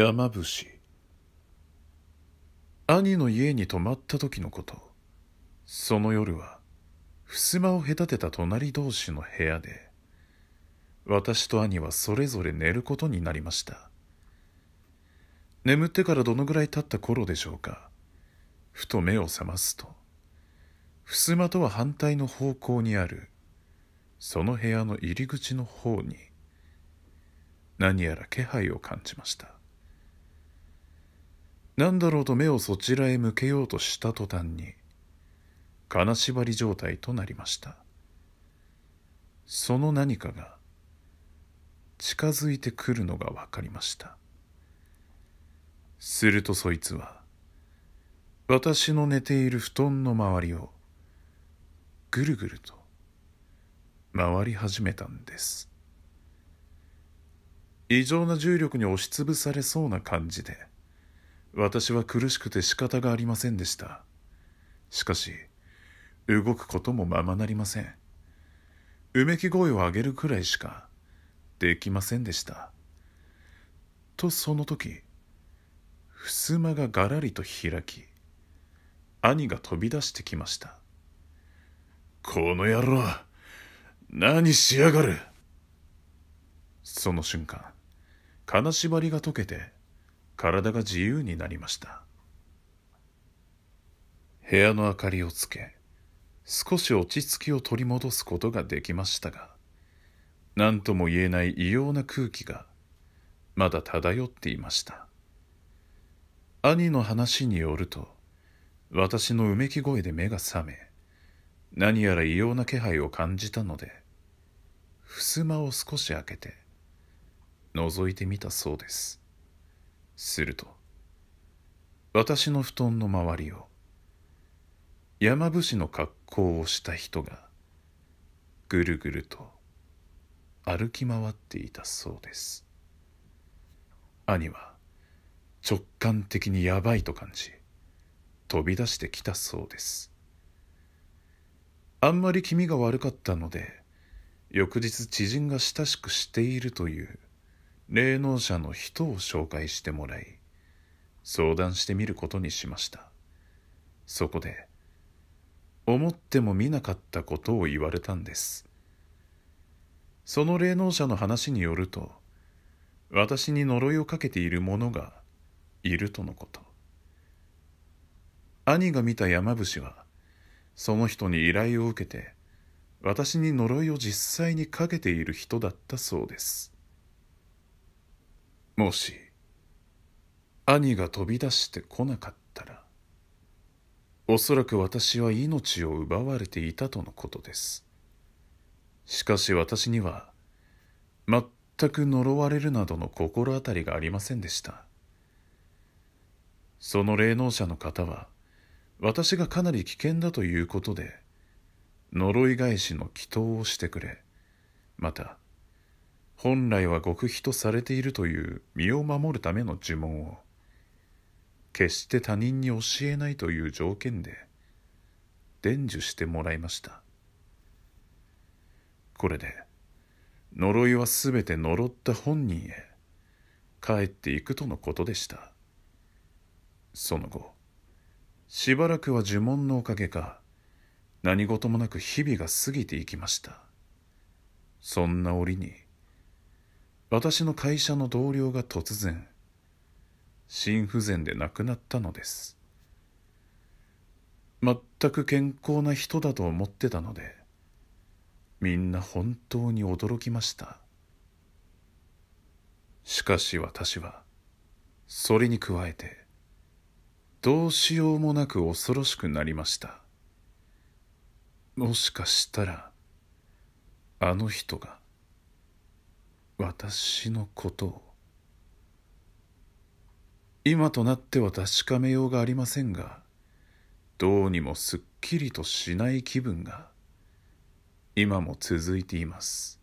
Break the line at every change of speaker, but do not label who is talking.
山伏兄の家に泊まった時のことその夜は襖を隔てた隣同士の部屋で私と兄はそれぞれ寝ることになりました眠ってからどのぐらい経った頃でしょうかふと目を覚ますと襖とは反対の方向にあるその部屋の入り口の方に何やら気配を感じました何だろうと目をそちらへ向けようとした途端に金縛り状態となりましたその何かが近づいてくるのが分かりましたするとそいつは私の寝ている布団の周りをぐるぐると回り始めたんです異常な重力に押しつぶされそうな感じで私は苦しくて仕方がありませんでした。しかし、動くこともままなりません。うめき声を上げるくらいしかできませんでした。とその時、襖ががらりと開き、兄が飛び出してきました。この野郎、何しやがるその瞬間、金縛りが解けて、体が自由になりました部屋の明かりをつけ少し落ち着きを取り戻すことができましたが何とも言えない異様な空気がまだ漂っていました兄の話によると私のうめき声で目が覚め何やら異様な気配を感じたので襖を少し開けて覗いてみたそうですすると私の布団の周りを山伏の格好をした人がぐるぐると歩き回っていたそうです兄は直感的にやばいと感じ飛び出してきたそうですあんまり気味が悪かったので翌日知人が親しくしているという霊能者の人を紹介してもらい相談してみることにしましたそこで思っても見なかったことを言われたんですその霊能者の話によると私に呪いをかけている者がいるとのこと兄が見た山伏はその人に依頼を受けて私に呪いを実際にかけている人だったそうですもし兄が飛び出してこなかったらおそらく私は命を奪われていたとのことですしかし私には全く呪われるなどの心当たりがありませんでしたその霊能者の方は私がかなり危険だということで呪い返しの祈祷をしてくれまた本来は極秘とされているという身を守るための呪文を決して他人に教えないという条件で伝授してもらいましたこれで呪いはすべて呪った本人へ帰っていくとのことでしたその後しばらくは呪文のおかげか何事もなく日々が過ぎていきましたそんな折に私の会社の同僚が突然心不全で亡くなったのです全く健康な人だと思ってたのでみんな本当に驚きましたしかし私はそれに加えてどうしようもなく恐ろしくなりましたもしかしたらあの人が私のことを今となっては確かめようがありませんがどうにもすっきりとしない気分が今も続いています